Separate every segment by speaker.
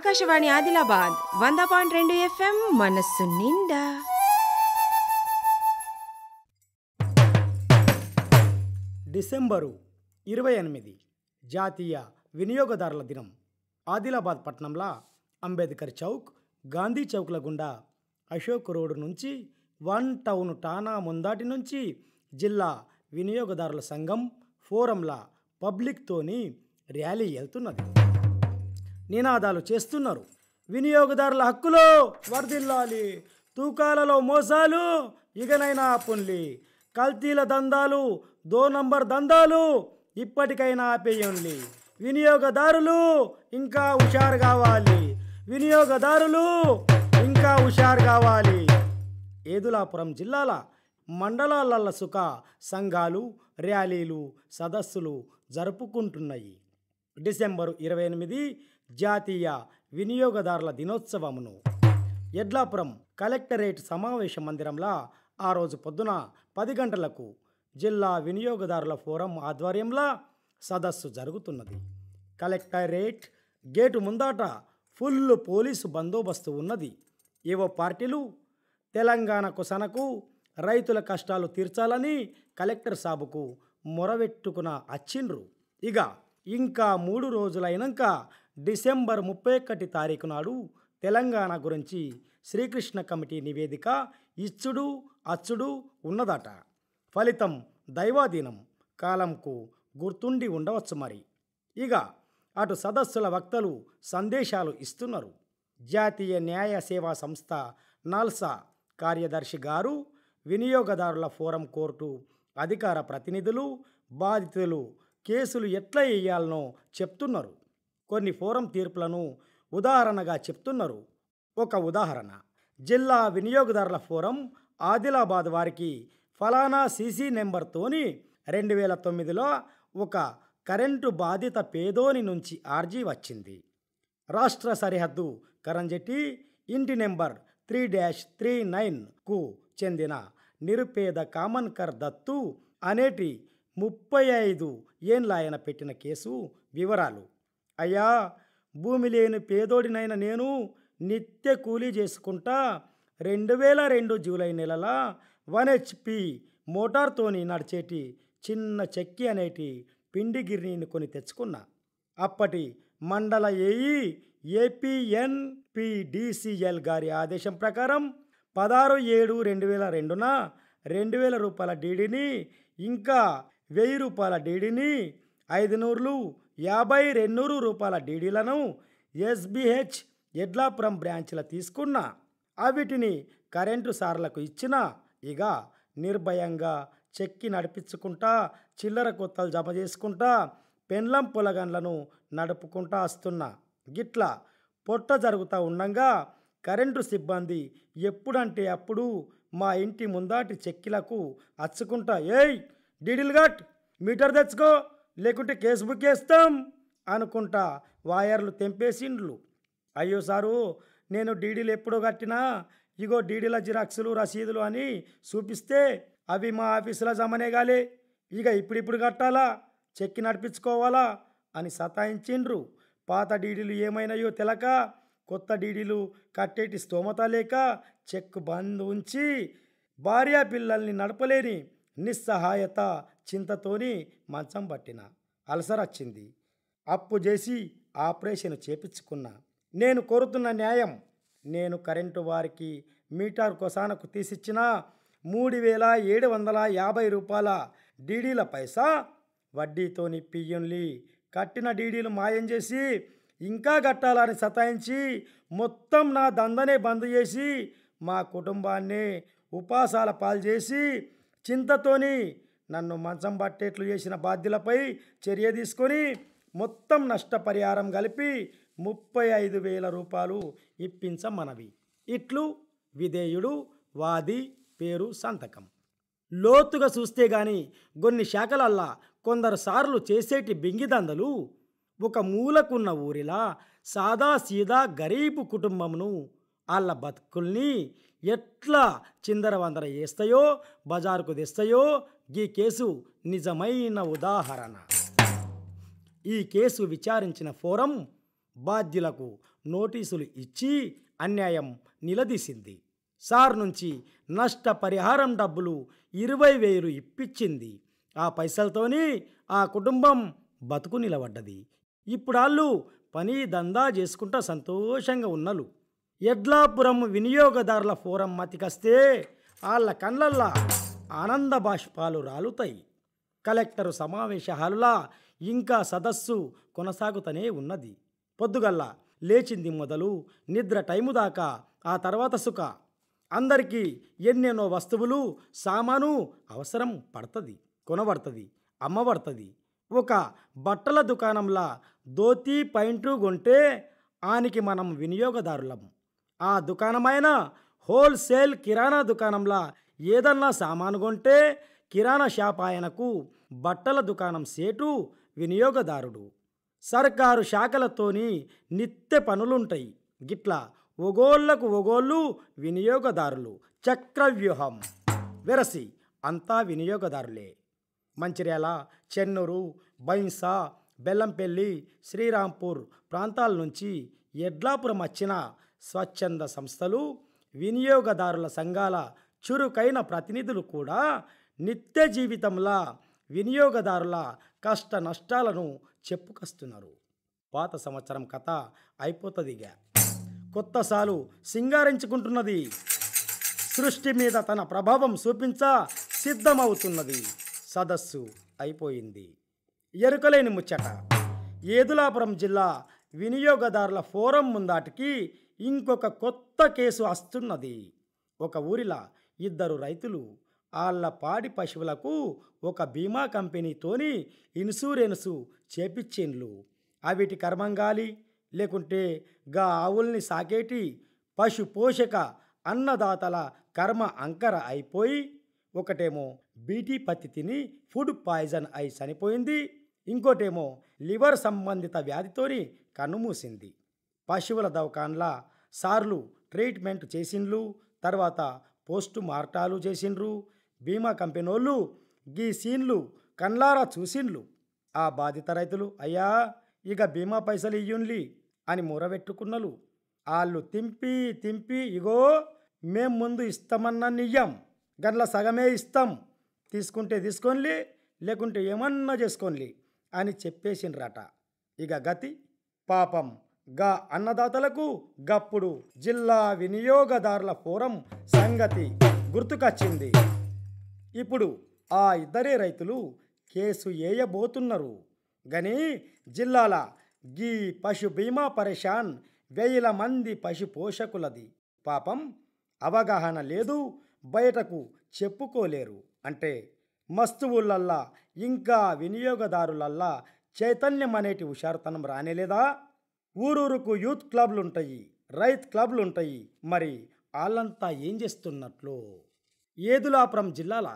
Speaker 1: ఆకాశవాణి ఆదిలాబాద్ వంద పాయింట్ రెండు ఎఫ్ఎం మనస్సు నిండా డిసెంబరు ఇరవై ఎనిమిది జాతీయ వినియోగదారుల దినం ఆదిలాబాద్ పట్టణంలో అంబేద్కర్ చౌక్ గాంధీ చౌక్ల గుండా అశోక్ రోడ్డు నుంచి వన్ టౌన్ టానా ముందాటి నుంచి జిల్లా వినియోగదారుల సంఘం ఫోరంలా పబ్లిక్తోని ర్యాలీ వెళ్తున్నది నినాదాలు చేస్తున్నారు వినియోగదారుల హక్కులు వర్ధిల్లాలి తూకాలలో మోసాలు ఇగనైనా పుల్లి కల్తీల దందాలు దో నంబర్ దందాలు ఇప్పటికైనా ఆపేయండి వినియోగదారులు ఇంకా హుషారు కావాలి వినియోగదారులు ఇంకా హుషారు కావాలి ఏదులాపురం జిల్లాల మండలాల సుఖ సంఘాలు ర్యాలీలు సదస్సులు జరుపుకుంటున్నాయి డిసెంబరు ఇరవై ఎనిమిది జాతీయ వినియోగదారుల దినోత్సవమును ఎడ్లాపురం కలెక్టరేట్ సమావేశ మందిరంలో ఆ రోజు పొద్దున పది గంటలకు జిల్లా వినియోగదారుల ఫోరం ఆధ్వర్యంలో సదస్సు జరుగుతున్నది కలెక్టరేట్ గేటు ముందాట ఫుల్ పోలీసు బందోబస్తు ఉన్నది ఏవో పార్టీలు తెలంగాణ కుసనకు రైతుల కష్టాలు తీర్చాలని కలెక్టర్ సాబుకు మొరవెట్టుకున అచ్చిండ్రు ఇక ఇంకా మూడు రోజులైనాక డిసెంబర్ ముప్పై ఒకటి తారీఖు నాడు తెలంగాణ గురించి శ్రీకృష్ణ కమిటీ నివేదిక ఇచ్చుడు అచ్చుడు ఉన్నదట ఫలితం దైవాధీనం కాలంకు గుర్తుండి ఉండవచ్చు మరి ఇక అటు సదస్సుల వక్తలు సందేశాలు ఇస్తున్నారు జాతీయ న్యాయ సేవా సంస్థ నాల్సా కార్యదర్శి గారు వినియోగదారుల ఫోరం కోర్టు అధికార ప్రతినిధులు బాధితులు కేసులు ఎట్లా వేయాలనో చెప్తున్నారు కొన్ని ఫోరం తీర్పులను ఉదాహరణగా చెప్తున్నారు ఒక ఉదాహరణ జిల్లా వినియోగదారుల ఫోరం ఆదిలాబాద్ వారికి ఫలానా సీసీ నెంబర్తోని రెండు వేల తొమ్మిదిలో ఒక కరెంటు బాధిత పేదోని నుంచి ఆర్జీ వచ్చింది రాష్ట్ర సరిహద్దు కరంజెట్టి ఇంటి నెంబర్ త్రీ డ్యాష్ త్రీ నైన్కు చెందిన నిరుపేద కామన్కర్ దత్తు అనేటి ముప్పై ఐదు ఏండ్ల ఆయన పెట్టిన కేసు వివరాలు అయ్యా భూమి లేని పేదోడినైన నేను నిత్య కూలీ చేసుకుంటా రెండు వేల రెండు జూలై నెలల వన్ హెచ్పి మోటార్తోని నడిచేటి చిన్న చెక్కి అనేటి పిండి గిర్నీని కొని తెచ్చుకున్నా అప్పటి మండల ఏఈ ఏపీఎన్పిడిసిఎల్ గారి ఆదేశం ప్రకారం పదహారు ఏడు రెండు వేల రెండున రెండు వేల రూపాయల డీడీని ఇంకా వెయ్యి రూపాయల డీడీని ఐదు నూర్లు యాభై రెండు రూపాయల డీడీలను ఎస్బిహెచ్ ఎడ్లాపురం బ్రాంచ్ల తీసుకున్న అవిటిని కరెంటు సార్లకు ఇచ్చిన ఇక నిర్భయంగా చెక్కి నడిపించుకుంటా చిల్లర కొత్తలు జమ చేసుకుంటా పెండ్లం పొలగన్లను నడుపుకుంటా వస్తున్నా గిట్లా పొట్ట జరుగుతూ ఉండంగా కరెంటు సిబ్బంది ఎప్పుడంటే అప్పుడు మా ఇంటి ముందాటి చెక్కిలకు అచ్చుకుంటా ఏయ్ గట్ మీటర్ తెచ్చుకో లేకుంటే కేసు బుక్ వేస్తాం అనుకుంటా వాయర్లు తెంపేసిండ్లు అయ్యో సారు నేను డీడీలు ఎప్పుడో కట్టినా ఇగో డీడీల జిరాక్సులు రసీదులు అని చూపిస్తే అవి మా ఆఫీసులో జమనే గాలే ఇక ఇప్పుడిప్పుడు కట్టాలా చెక్కి నడిపించుకోవాలా అని సతాయించిండ్రు పాత డీడీలు ఏమైనాయో తెలక కొత్త డీడీలు కట్టేటి స్తోమత లేక చెక్ బంద్ ఉంచి భార్యా పిల్లల్ని నడపలేని నిస్సహాయత చింతతోని మంచం పట్టిన వచ్చింది అప్పు చేసి ఆపరేషన్ చేపించుకున్న నేను కోరుతున్న న్యాయం నేను కరెంటు వారికి మీటర్ కొసానకు తీసిచ్చిన మూడు వేల ఏడు వందల యాభై రూపాయల డీడీల పైసా వడ్డీతోని పియ్యంలి కట్టిన డీడీలు మాయం చేసి ఇంకా కట్టాలని సతాయించి మొత్తం నా దందనే బంద్ చేసి మా కుటుంబాన్ని ఉపాసాల పాలు చేసి చింతతోని నన్ను మంచం పట్టేట్లు చేసిన బాధ్యులపై చర్య తీసుకొని మొత్తం నష్టపరిహారం కలిపి ముప్పై ఐదు వేల రూపాయలు ఇప్పించమనవి ఇట్లు విధేయుడు వాది పేరు సంతకం లోతుగా చూస్తే గాని కొన్ని శాఖలల్లా కొందరు సార్లు చేసేటి బింగిదందలు ఒక మూలకున్న ఊరిలా సాదా సీదా గరీబు కుటుంబమును వాళ్ళ బతుకుల్ని ఎట్లా చిందరవందర వేస్తాయో బజారుకు తెస్తాయో ఈ కేసు నిజమైన ఉదాహరణ ఈ కేసు విచారించిన ఫోరం బాధ్యులకు నోటీసులు ఇచ్చి అన్యాయం నిలదీసింది సార్ నుంచి నష్టపరిహారం డబ్బులు ఇరవై వేలు ఇప్పించింది ఆ పైసలతోనే ఆ కుటుంబం బతుకు నిలబడ్డది ఇప్పుడు వాళ్ళు పని దందా చేసుకుంటా సంతోషంగా ఉన్నలు ఎడ్లాపురం వినియోగదారుల ఫోరం మతికస్తే వాళ్ళ కళ్ళల్లా ఆనంద బాష్పాలు రాలుతాయి కలెక్టరు సమావేశ హాలులా ఇంకా సదస్సు కొనసాగుతూనే ఉన్నది పొద్దుగల్లా లేచింది మొదలు నిద్ర టైము దాకా ఆ తర్వాత సుఖ అందరికీ ఎన్నెన్నో వస్తువులు సామాను అవసరం పడుతుంది కొనబడుతుంది అమ్మబడుతుంది ఒక బట్టల దుకాణంలా దోతి పైంటు కొంటే ఆనికి మనం వినియోగదారులం ఆ దుకాణమైన హోల్సేల్ కిరాణా దుకాణంలా ఏదన్నా సామాను కొంటే కిరాణా షాప్ ఆయనకు బట్టల దుకాణం సేటు వినియోగదారుడు సర్కారు శాఖలతోని నిత్య పనులుంటాయి గిట్లా ఒగోళ్లకు ఒగోళ్ళు వినియోగదారులు చక్రవ్యూహం వెరసి అంతా వినియోగదారులే మంచిర్యాల చెన్నూరు బైంసా బెల్లంపల్లి శ్రీరాంపూర్ ప్రాంతాల నుంచి ఎడ్లాపురం వచ్చిన స్వచ్ఛంద సంస్థలు వినియోగదారుల సంఘాల చురుకైన ప్రతినిధులు కూడా నిత్య జీవితంలో వినియోగదారుల కష్ట నష్టాలను చెప్పుకొస్తున్నారు పాత సంవత్సరం కథ అయిపోతుందిగా కొత్త సాలు సింగారించుకుంటున్నది సృష్టి మీద తన ప్రభావం చూపించ సిద్ధమవుతున్నది సదస్సు అయిపోయింది ఎరుకలేని ముచ్చట ఏదులాపురం జిల్లా వినియోగదారుల ఫోరం ముందాటికి ఇంకొక కొత్త కేసు వస్తున్నది ఒక ఊరిలా ఇద్దరు రైతులు వాళ్ళ పాడి పశువులకు ఒక బీమా కంపెనీతోని ఇన్సూరెన్సు చేపిచ్చిండ్లు అవిటి కర్మంగాలి లేకుంటే గా ఆవుల్ని సాకేటి పశు పోషక అన్నదాతల కర్మ అంకర అయిపోయి ఒకటేమో బీటీ పత్తి తిని ఫుడ్ పాయిజన్ అయి చనిపోయింది ఇంకోటేమో లివర్ సంబంధిత వ్యాధితోని కన్నుమూసింది పశువుల దవకాన్ల సార్లు ట్రీట్మెంట్ చేసిండ్లు తర్వాత పోస్టు మార్టాలు చేసిండ్రు బీమా కంపెనీ గీ సీన్లు కన్లారా చూసిండ్లు ఆ బాధిత రైతులు అయ్యా ఇక బీమా పైసలు ఇయ్యుండ్లి అని మూరబెట్టుకున్నలు వాళ్ళు తింపి తింపి ఇగో మేం ముందు ఇస్తామన్న నియ్యం గట్ల సగమే ఇస్తాం తీసుకుంటే తీసుకోనిలే లేకుంటే ఏమన్నా చేసుకోనిలే అని చెప్పేసిండ్రట ఇక గతి పాపం గా అన్నదాతలకు గప్పుడు జిల్లా వినియోగదారుల ఫోరం సంగతి గుర్తుకొచ్చింది ఇప్పుడు ఆ ఇద్దరే రైతులు కేసు ఏయబోతున్నారు గని జిల్లాల గీ పశు బీమా పరిషాన్ వేల మంది పశు పోషకులది పాపం అవగాహన లేదు బయటకు చెప్పుకోలేరు అంటే మస్తువులల్లా ఇంకా వినియోగదారులల్లా చైతన్యం అనేటి హుషారుతనం రానేలేదా ఊరూరుకు యూత్ క్లబ్లు ఉంటాయి రైత్ క్లబ్లు ఉంటాయి మరి వాళ్ళంతా ఏం చేస్తున్నట్లు ఏదులాపురం జిల్లాల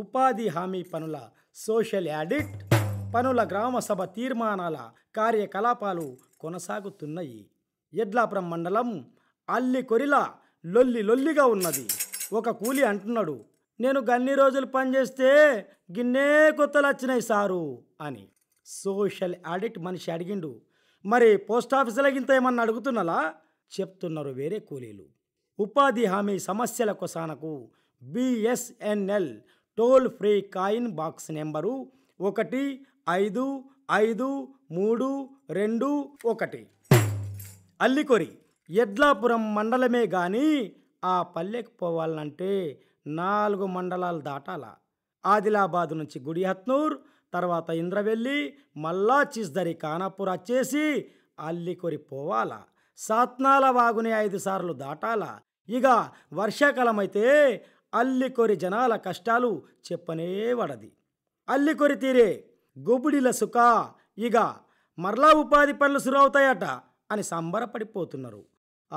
Speaker 1: ఉపాధి హామీ పనుల సోషల్ యాడిట్ పనుల గ్రామసభ తీర్మానాల కార్యకలాపాలు కొనసాగుతున్నాయి ఎడ్లాపురం మండలం అల్లి కొరిలా లొల్లి లొల్లిగా ఉన్నది ఒక కూలి అంటున్నాడు నేను గన్ని రోజులు పనిచేస్తే గిన్నే కొత్తలు వచ్చినాయి సారు అని సోషల్ యాడిట్ మనిషి అడిగిండు మరి పోస్ట్ ఆఫీసులో ఇంత ఏమన్నా అడుగుతున్నలా చెప్తున్నారు వేరే కూలీలు ఉపాధి హామీ సమస్యల కొసానకు BSNL toll free coin box number ఒకటి ఐదు ఐదు మూడు రెండు ఒకటి అల్లికొరి ఎడ్లాపురం మండలమే కానీ ఆ పల్లెకు పోవాలంటే నాలుగు మండలాలు దాటాల ఆదిలాబాద్ నుంచి గుడిహత్నూర్ తర్వాత ఇంద్ర వెళ్ళి మళ్ళా చిస్దరి కానాపూర్ వచ్చేసి అల్లికొరి పోవాలా సాత్నాల వాగుని ఐదు సార్లు దాటాలా ఇక వర్షాకాలం అయితే అల్లికొరి జనాల కష్టాలు చెప్పనే వడది అల్లికొరి తీరే గుబుడిల సుఖ ఇక మరలా ఉపాధి పనులు సురవుతాయట అని సంబరపడిపోతున్నారు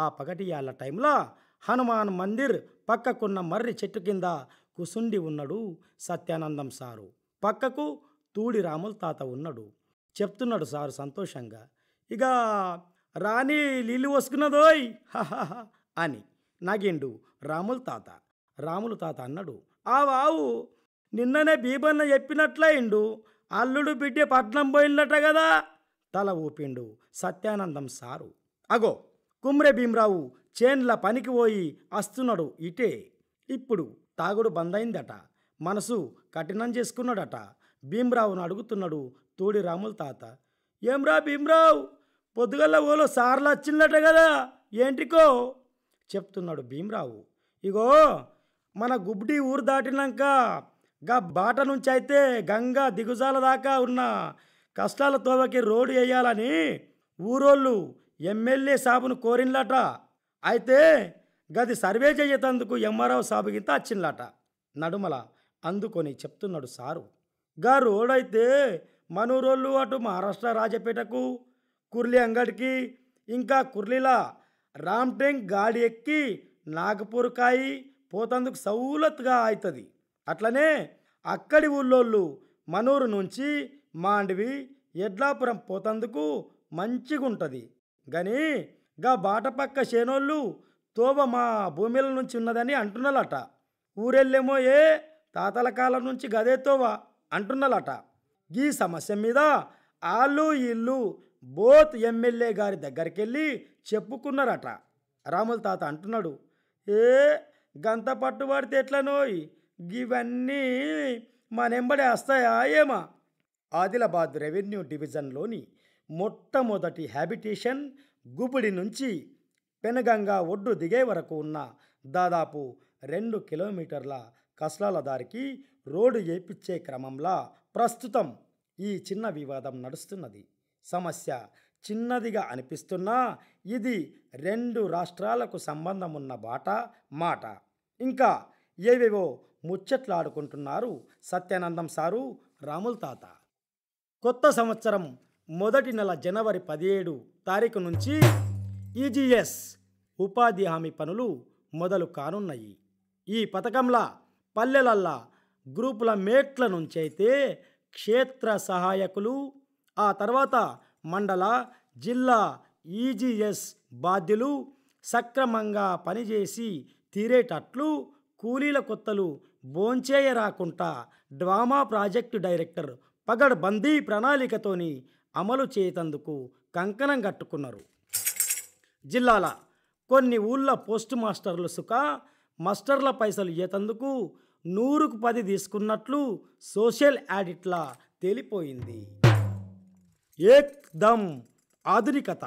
Speaker 1: ఆ పగటియాళ్ళ టైంలో హనుమాన్ మందిర్ పక్కకున్న మర్రి చెట్టు కింద కుసుండి ఉన్నాడు సత్యానందం సారు పక్కకు తూడి రాముల తాత ఉన్నాడు చెప్తున్నాడు సారు సంతోషంగా ఇక రాణి నీళ్ళు పోసుకున్నదోయ్ అని నాగేండు రాముల తాత రాములు తాత అన్నాడు ఆ వావు నిన్ననే బీబన్న చెప్పినట్లయిండు అల్లుడు బిడ్డ పట్నం పోయిందట కదా తల ఊపిండు సత్యానందం సారు అగో కుమ్రె భీమరావు చేన్ల పనికి పోయి వస్తున్నాడు ఇటే ఇప్పుడు తాగుడు బందైందట మనసు కఠినం చేసుకున్నాడట భీమరావును అడుగుతున్నాడు తోడి రాముల తాత ఏమ్రా భీమరావు పొద్దుగల్ల ఓలో సార్లు వచ్చిందట కదా ఏంటికో చెప్తున్నాడు భీమరావు ఇగో మన గుబ్డి ఊరు దాటినాక గా బాట నుంచి అయితే గంగా దిగుజాల దాకా ఉన్న కష్టాల తోవకి రోడ్డు వేయాలని ఊరోళ్ళు ఎమ్మెల్యే సాబును కోరిన్లట అయితే గది సర్వే చేయతందుకు ఎంఆర్ఓ సాబు గింత వచ్చిందట నడుమల అందుకొని చెప్తున్నాడు సారు గా రోడ్ అయితే మనూరోళ్ళు అటు మహారాష్ట్ర రాజపేటకు కుర్లీ అంగడికి ఇంకా కుర్లీలా రామ్టెంగ్ గాడి ఎక్కి నాగపూర్ కాయి పోతందుకు సౌలత్గా అవుతుంది అట్లనే అక్కడి ఊళ్ళోళ్ళు మనూరు నుంచి మాండవి ఎడ్లాపురం పోతందుకు మంచిగుంటుంది కానీ గా బాటపక్క చేనోళ్ళు తోవ మా భూమిల నుంచి ఉన్నదని అంటున్నారట ఊరెళ్ళేమో ఏ తాతల కాలం నుంచి గదే తోవ అంటున్నలట ఈ సమస్య మీద ఆళ్ళు ఇల్లు బోత్ ఎమ్మెల్యే గారి దగ్గరికి వెళ్ళి చెప్పుకున్నారట రాముల తాత అంటున్నాడు ఏ గంత పట్టుబడితే ఎట్లనోయ్ ఇవన్నీ మనంబడే వస్తాయా ఏమా ఆదిలాబాద్ రెవెన్యూ డివిజన్లోని మొట్టమొదటి హ్యాబిటేషన్ గుబుడి నుంచి పెనగంగా ఒడ్డు దిగే వరకు ఉన్న దాదాపు రెండు కిలోమీటర్ల కస్లాల దారికి రోడ్డు వేయించే క్రమంలో ప్రస్తుతం ఈ చిన్న వివాదం నడుస్తున్నది సమస్య చిన్నదిగా అనిపిస్తున్నా ఇది రెండు రాష్ట్రాలకు సంబంధం ఉన్న బాట మాట ఇంకా ఏవేవో ముచ్చట్లాడుకుంటున్నారు సత్యానందం సారు రాముల్ తాత కొత్త సంవత్సరం మొదటి నెల జనవరి పదిహేడు తారీఖు నుంచి ఈజీఎస్ ఉపాధి హామీ పనులు మొదలు కానున్నాయి ఈ పథకంలా పల్లెలల్ల గ్రూపుల మేట్ల నుంచి అయితే క్షేత్ర సహాయకులు ఆ తర్వాత మండల జిల్లా ఈజీఎస్ బాధ్యులు సక్రమంగా పనిచేసి తీరేటట్లు కూలీల కొత్తలు భోంచేయ రాకుండా డ్రామా ప్రాజెక్టు డైరెక్టర్ పగడ్ బందీ ప్రణాళికతోని అమలు చేతందుకు కంకణం కట్టుకున్నారు జిల్లాల కొన్ని ఊళ్ళ పోస్ట్ మాస్టర్లు సుఖ మాస్టర్ల పైసలు ఇయ్యేతందుకు నూరుకు పది తీసుకున్నట్లు సోషల్ యాడిట్లా తేలిపోయింది ఏక్దమ్ ఆధునికత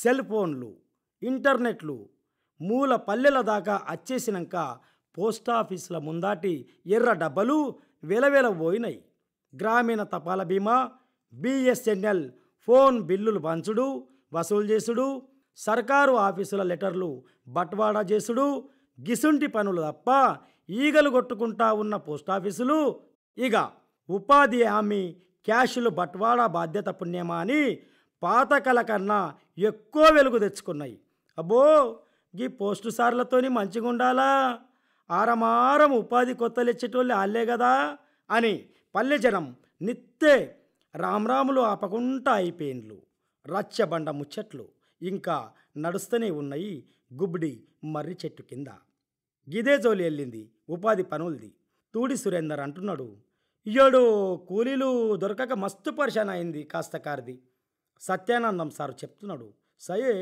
Speaker 1: సెల్ ఫోన్లు ఇంటర్నెట్లు మూల పల్లెల దాకా అచ్చేసినాక పోస్టాఫీసుల ముందాటి ఎర్ర డబ్బలు వెలవెలబోయినాయి గ్రామీణ తపాల బీమా బిఎస్ఎన్ఎల్ ఫోన్ బిల్లులు పంచుడు వసూలు చేసుడు సర్కారు ఆఫీసుల లెటర్లు బట్వాడా చేసుడు గిసుంటి పనులు తప్ప ఈగలు కొట్టుకుంటా ఉన్న పోస్టాఫీసులు ఇక ఉపాధి హామీ క్యాషులు బట్వాడా బాధ్యత పుణ్యమా అని పాత కల కన్నా ఎక్కువ వెలుగు తెచ్చుకున్నాయి అబ్బో గీ పోస్టు సార్లతోని మంచిగా ఉండాలా ఆరమారం ఉపాధి కొత్తలు ఇచ్చేటోళ్ళు ఆళ్లే కదా అని పల్లె జనం నిత్తే రామరాములు ఆపకుండా అయిపోయిండ్లు రచ్చబండ ముచ్చట్లు ఇంకా నడుస్తూనే ఉన్నాయి గుబ్బిడి మర్రి చెట్టు కింద గిదే జోలి వెళ్ళింది ఉపాధి పనులది తూడి సురేందర్ అంటున్నాడు ఇయ్యాడు కూలీలు దొరకక మస్తు పరిశాన్ అయింది కాస్త కారిది సత్యానందం సార్ చెప్తున్నాడు సయే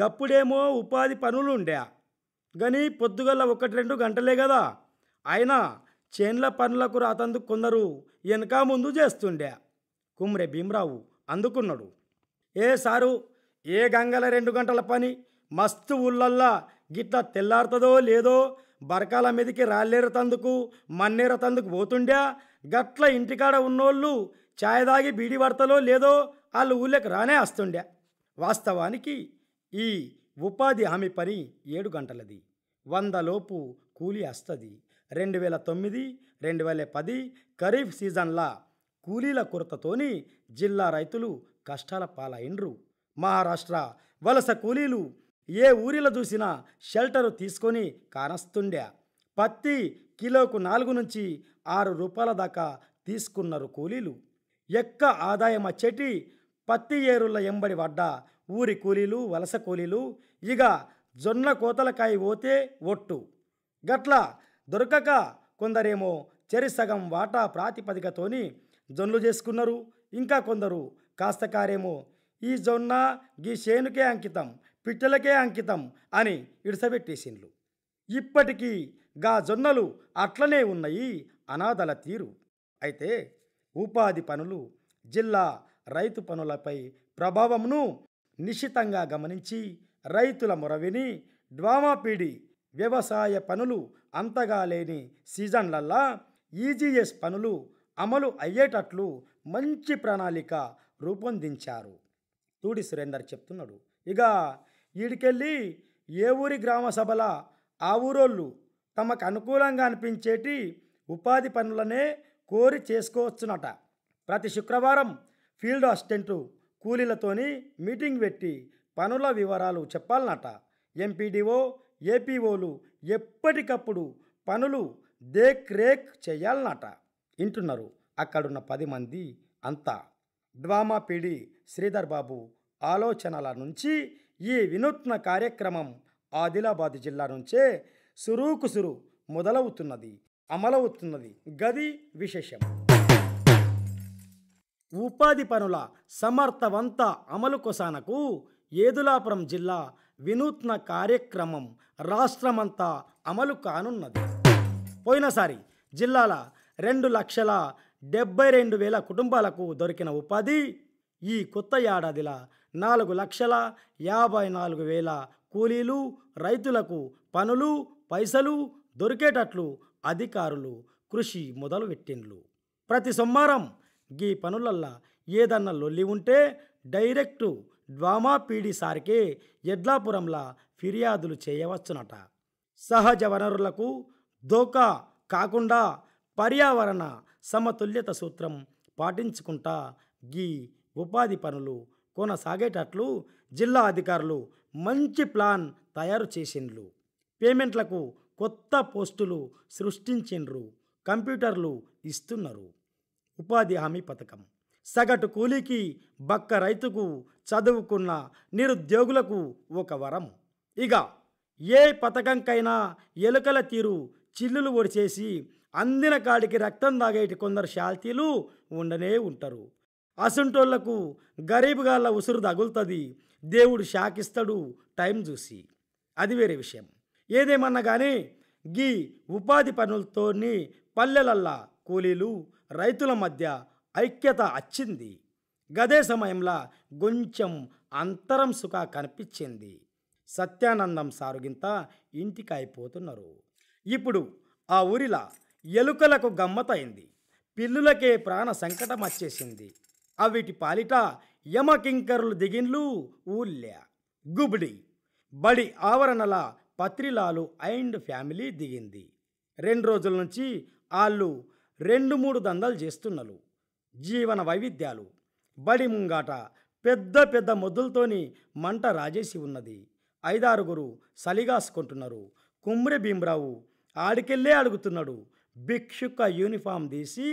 Speaker 1: గప్పుడేమో ఉపాధి పనులు ఉండే కానీ పొద్దుగల ఒకటి రెండు గంటలే కదా అయినా చేన్ల పనులకు రాతందుకు కొందరు వెనక ముందు చేస్తుండే కుమ్రె భీమరావు అందుకున్నాడు ఏ సారు ఏ గంగల రెండు గంటల పని మస్తు ఊళ్ళల్లా గిట్లా తెల్లారుతుందో లేదో బరకాల మీదకి మన్నేర మన్నేరతందుకు పోతుండ్యా గట్ల ఇంటికాడ ఉన్నోళ్ళు ఛాయ్ తాగి బీడి పడతలో లేదో వాళ్ళు ఊళ్ళకి రానే వస్తుండే వాస్తవానికి ఈ ఉపాధి హామీ పని ఏడు గంటలది వందలోపు కూలి వస్తుంది రెండు వేల తొమ్మిది రెండు వేల పది ఖరీఫ్ సీజన్లా కూలీల కొరతతోని జిల్లా రైతులు కష్టాల పాలైండ్రు మహారాష్ట్ర వలస కూలీలు ఏ ఊరిలో చూసినా షెల్టర్ తీసుకొని కానస్తుండే పత్తి కిలోకు నాలుగు నుంచి ఆరు రూపాయల దాకా తీసుకున్నారు కూలీలు ఎక్క ఆదాయం అచ్చేటి పత్తి ఏరుల ఎంబడి వడ్డ ఊరి కూలీలు వలస కూలీలు ఇక జొన్న కోతలకాయ పోతే ఒట్టు గట్ల దొరకక కొందరేమో చెరి సగం వాటా ప్రాతిపదికతోని జొన్లు చేసుకున్నారు ఇంకా కొందరు కాస్తకారేమో ఈ జొన్న గీ శేనుకే అంకితం పిట్టలకే అంకితం అని ఇడిసబెట్టేసిండ్లు ఇప్పటికీ గా జొన్నలు అట్లనే ఉన్నాయి అనాథల తీరు అయితే ఉపాధి పనులు జిల్లా రైతు పనులపై ప్రభావంను నిశితంగా గమనించి రైతుల మొరవిని డ్వామాపీడి వ్యవసాయ పనులు అంతగా లేని సీజన్లల్లా ఈజీఎస్ పనులు అమలు అయ్యేటట్లు మంచి ప్రణాళిక రూపొందించారు తూడి సురేందర్ చెప్తున్నాడు ఇక ఈడికెళ్ళి ఏ ఊరి గ్రామ సభల ఆ ఊరోళ్ళు తమకు అనుకూలంగా అనిపించేటి ఉపాధి పనులనే కోరి చేసుకోవచ్చునట ప్రతి శుక్రవారం ఫీల్డ్ అసిస్టెంటు కూలీలతోని మీటింగ్ పెట్టి పనుల వివరాలు చెప్పాలన్నట ఎంపీడీఓ ఏపీఓలు ఎప్పటికప్పుడు పనులు దేక్ రేక్ చేయాలన్నట వింటున్నారు అక్కడున్న పది మంది అంతా ద్వామాపీడి శ్రీధర్ బాబు ఆలోచనల నుంచి ఈ వినూత్న కార్యక్రమం ఆదిలాబాద్ జిల్లా నుంచే సురుకు సురు మొదలవుతున్నది అమలవుతున్నది గది విశేషం ఉపాధి పనుల సమర్థవంత అమలు కొసానకు ఏదులాపురం జిల్లా వినూత్న కార్యక్రమం రాష్ట్రమంతా అమలు కానున్నది పోయినసారి జిల్లాల రెండు లక్షల డెబ్బై రెండు వేల కుటుంబాలకు దొరికిన ఉపాధి ఈ కొత్త ఏడాదిలా నాలుగు లక్షల యాభై నాలుగు వేల కూలీలు రైతులకు పనులు పైసలు దొరికేటట్లు అధికారులు కృషి మొదలుపెట్టిండ్లు ప్రతి సోమవారం గీ పనులల్లా ఏదన్న లొల్లి ఉంటే డైరెక్టు డ్వామా పీడి సారికే ఎడ్లాపురంలా ఫిర్యాదులు చేయవచ్చునట సహజ వనరులకు దోకా కాకుండా పర్యావరణ సమతుల్యత సూత్రం పాటించుకుంటా గీ ఉపాధి పనులు కొనసాగేటట్లు జిల్లా అధికారులు మంచి ప్లాన్ తయారు చేసిండ్రు పేమెంట్లకు కొత్త పోస్టులు సృష్టించిండ్రు కంప్యూటర్లు ఇస్తున్నారు ఉపాధి హామీ పథకం సగటు కూలీకి బక్క రైతుకు చదువుకున్న నిరుద్యోగులకు ఒక వరం ఇక ఏ పథకంకైనా ఎలుకల తీరు చిల్లులు ఒడిచేసి అందిన కాడికి రక్తం తాగేటి కొందరు శాల్తీలు ఉండనే ఉంటారు అసంటోళ్లకు గరీబుగాళ్ళ ఉసురు తగులుతుంది దేవుడు శాకిస్తాడు టైం చూసి అది వేరే విషయం ఏదేమన్నా కానీ గీ ఉపాధి పనులతోని పల్లెలల్లా కూలీలు రైతుల మధ్య ఐక్యత అచ్చింది గదే సమయంలో కొంచెం అంతరం సుఖ కనిపించింది సత్యానందం సారుగింత ఇంటికి అయిపోతున్నారు ఇప్పుడు ఆ ఊరిలా ఎలుకలకు గమ్మతైంది పిల్లులకే ప్రాణ సంకటం వచ్చేసింది అవిటి పాలిట యమకింకరులు దిగిన్లు ఊళ్ళ గుబిడి బడి ఆవరణల పత్రిలాలు అండ్ ఫ్యామిలీ దిగింది రెండు రోజుల నుంచి వాళ్ళు రెండు మూడు దందలు చేస్తున్నారు జీవన వైవిధ్యాలు బడి ముంగాట పెద్ద పెద్ద మొద్దులతోని మంట రాజేసి ఉన్నది ఐదారుగురు సలిగాసుకుంటున్నారు కుమ్రె భీమరావు ఆడికెళ్ళే అడుగుతున్నాడు భిక్షుక యూనిఫామ్ తీసి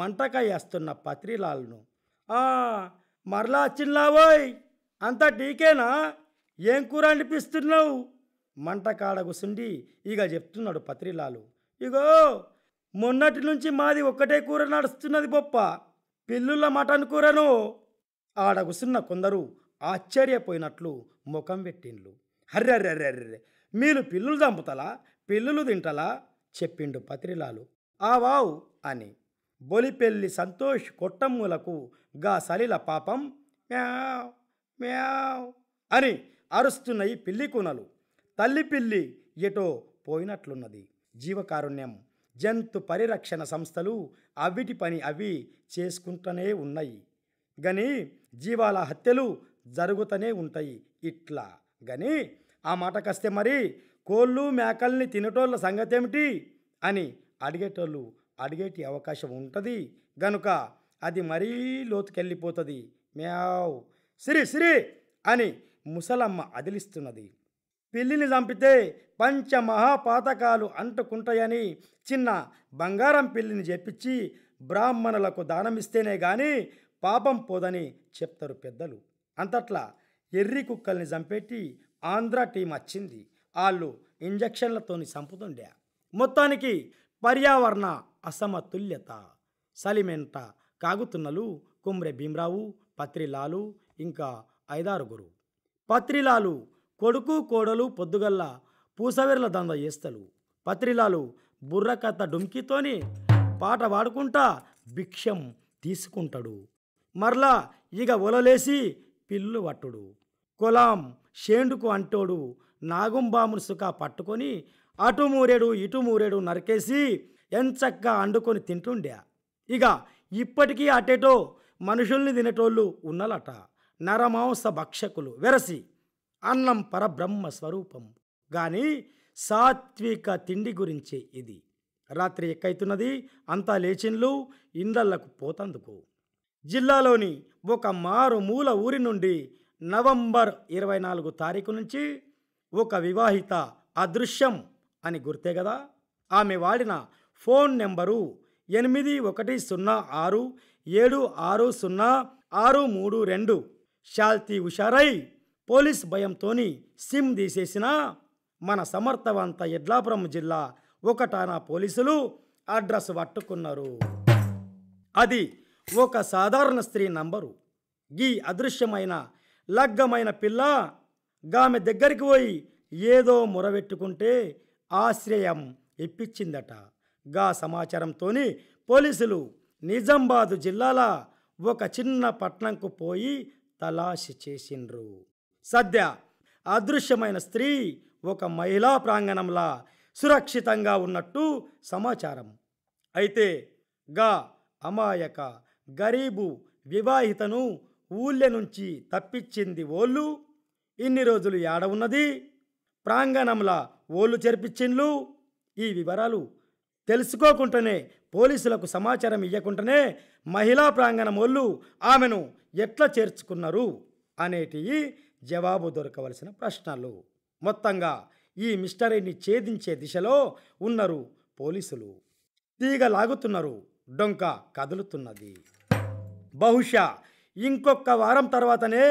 Speaker 1: మంటకాయేస్తున్న పత్రిలాలను మరలా చిల్లావోయ్ అంతా టీకేనా ఏం కూర అనిపిస్తున్నావు మంట కాడగుసుండి ఇక చెప్తున్నాడు పత్రిలాలు ఇగో మొన్నటి నుంచి మాది ఒక్కటే కూర నడుస్తున్నది బొప్ప పిల్లుల మటన్ కూరను ఆడగుసున్న కొందరు ఆశ్చర్యపోయినట్లు ముఖం పెట్టిండ్లు హర్రర్రర్రర్రే మీరు పిల్లులు చంపుతలా పిల్లులు తింటలా చెప్పిండు పత్రిలాలు ఆ వావు అని బొలిపెల్లి సంతోష్ కొట్టమ్ములకు గా సలిల పాపం మ్యావ్ మ్యావ్ అని అరుస్తున్నాయి పిల్లి కూనలు తల్లి పిల్లి ఎటో పోయినట్లున్నది జీవకారుణ్యం జంతు పరిరక్షణ సంస్థలు అవిటి పని అవి చేసుకుంటూనే ఉన్నాయి గని జీవాల హత్యలు జరుగుతూనే ఉంటాయి ఇట్లా గని ఆ మాటకస్తే మరి కోళ్ళు మేకల్ని తినటోళ్ళ సంగతేమిటి అని అడిగేటోళ్ళు అడిగేటి అవకాశం ఉంటుంది గనుక అది మరీ లోతుకెళ్ళిపోతుంది మ్యావ్ సిరి సిరి అని ముసలమ్మ అదిలిస్తున్నది పిల్లిని చంపితే పంచ మహాపాతకాలు అంటుకుంటాయని చిన్న బంగారం పిల్లిని చెప్పించి బ్రాహ్మణులకు దానమిస్తేనే గాని పాపం పోదని చెప్తారు పెద్దలు అంతట్లా ఎర్రి కుక్కల్ని చంపేటి ఆంధ్ర టీం వచ్చింది వాళ్ళు ఇంజక్షన్లతోని చంపుతుండే మొత్తానికి పర్యావరణ అసమతుల్యత సలిమెంట కాగుతున్నలు కుమ్రె భీమరావు పత్రిలాలు ఇంకా ఐదారుగురు పత్రిలాలు కొడుకు కోడలు పొద్దుగల్ల పూసవెర్ల దంద చేస్తలు పత్రిలాలు బుర్రకథ డుంకితోని పాట పాడుకుంటా భిక్షం తీసుకుంటాడు మరలా ఇక ఒలలేసి పిల్లు పట్టుడు కొలాం షేండుకు అంటోడు నాగుంబామును సుఖ పట్టుకొని అటు మూరేడు ఇటు మూరేడు నరికేసి ఎంచక్కా అండుకొని తింటుండే ఇక ఇప్పటికీ అటేటో మనుషుల్ని తినేటోళ్ళు ఉన్నలట నరమాంస భక్షకులు వెరసి అన్నం పరబ్రహ్మ స్వరూపం కానీ సాత్విక తిండి గురించే ఇది రాత్రి ఎక్కైతున్నది అంతా లేచిండ్లు ఇండ్లకు పోతందుకు జిల్లాలోని ఒక మారుమూల ఊరి నుండి నవంబర్ ఇరవై నాలుగు తారీఖు నుంచి ఒక వివాహిత అదృశ్యం అని గుర్తే కదా ఆమె వాడిన ఫోన్ నెంబరు ఎనిమిది ఒకటి సున్నా ఆరు ఏడు ఆరు సున్నా ఆరు మూడు రెండు శాల్తి హుషారై పోలీస్ భయంతోని సిమ్ తీసేసిన మన సమర్థవంత ఎడ్లాపురం జిల్లా ఒకటానా పోలీసులు అడ్రస్ పట్టుకున్నారు అది ఒక సాధారణ స్త్రీ నంబరు ఈ అదృశ్యమైన లగ్గమైన పిల్ల గామె దగ్గరికి పోయి ఏదో మొరబెట్టుకుంటే ఆశ్రయం ఇప్పించిందట గా సమాచారంతోని పోలీసులు నిజాంబాదు జిల్లాల ఒక చిన్న పట్టణంకు పోయి తలాషి చేసిండ్రు సద్య అదృశ్యమైన స్త్రీ ఒక మహిళా ప్రాంగణంలా సురక్షితంగా ఉన్నట్టు సమాచారం అయితే గా అమాయక గరీబు వివాహితను ఊళ్ళె నుంచి తప్పించింది ఓళ్ళు ఇన్ని రోజులు ఏడ ఉన్నది ప్రాంగణంల ఓళ్ళు చేర్పించిండ్లు ఈ వివరాలు తెలుసుకోకుండానే పోలీసులకు సమాచారం ఇవ్వకుండానే మహిళా ప్రాంగణం వాళ్ళు ఆమెను ఎట్లా చేర్చుకున్నారు అనేటివి జవాబు దొరకవలసిన ప్రశ్నలు మొత్తంగా ఈ మిస్టరీని ఛేదించే దిశలో ఉన్నారు పోలీసులు తీగ లాగుతున్నారు డొంక కదులుతున్నది బహుశా ఇంకొక వారం తర్వాతనే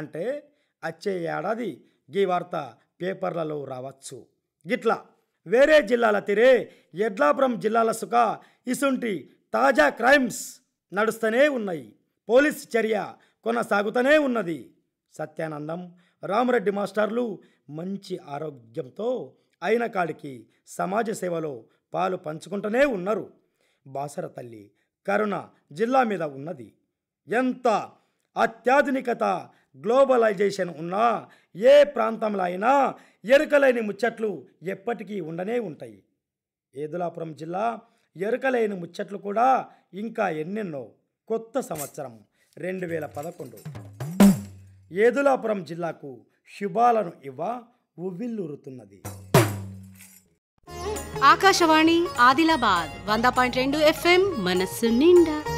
Speaker 1: అంటే వచ్చే ఏడాది ఈ వార్త పేపర్లలో రావచ్చు గిట్లా వేరే జిల్లాల తిరే ఎడ్లాపురం జిల్లాల సుఖ ఇసుంటి తాజా క్రైమ్స్ నడుస్తూనే ఉన్నాయి పోలీస్ చర్య కొనసాగుతూనే ఉన్నది సత్యానందం రామరెడ్డి మాస్టర్లు మంచి ఆరోగ్యంతో అయిన కాడికి సమాజ సేవలో పాలు పంచుకుంటూనే ఉన్నారు బాసర తల్లి కరుణ జిల్లా మీద ఉన్నది ఎంత అత్యాధునికత గ్లోబలైజేషన్ ఉన్నా ఏ ప్రాంతంలో అయినా ఎరుకలేని ముచ్చట్లు ఎప్పటికీ ఉండనే ఉంటాయి ఏదులాపురం జిల్లా ఎరుకలేని ముచ్చట్లు కూడా ఇంకా ఎన్నెన్నో కొత్త సంవత్సరం రెండు వేల పదకొండు ఏదులాపురం జిల్లాకు శుభాలను ఇవ్వ ఉవ్విల్లురుతున్నది ఆకాశవాణి ఆదిలాబాద్ వంద పాయింట్ రెండు ఎఫ్ఎం మనస్సు నిండా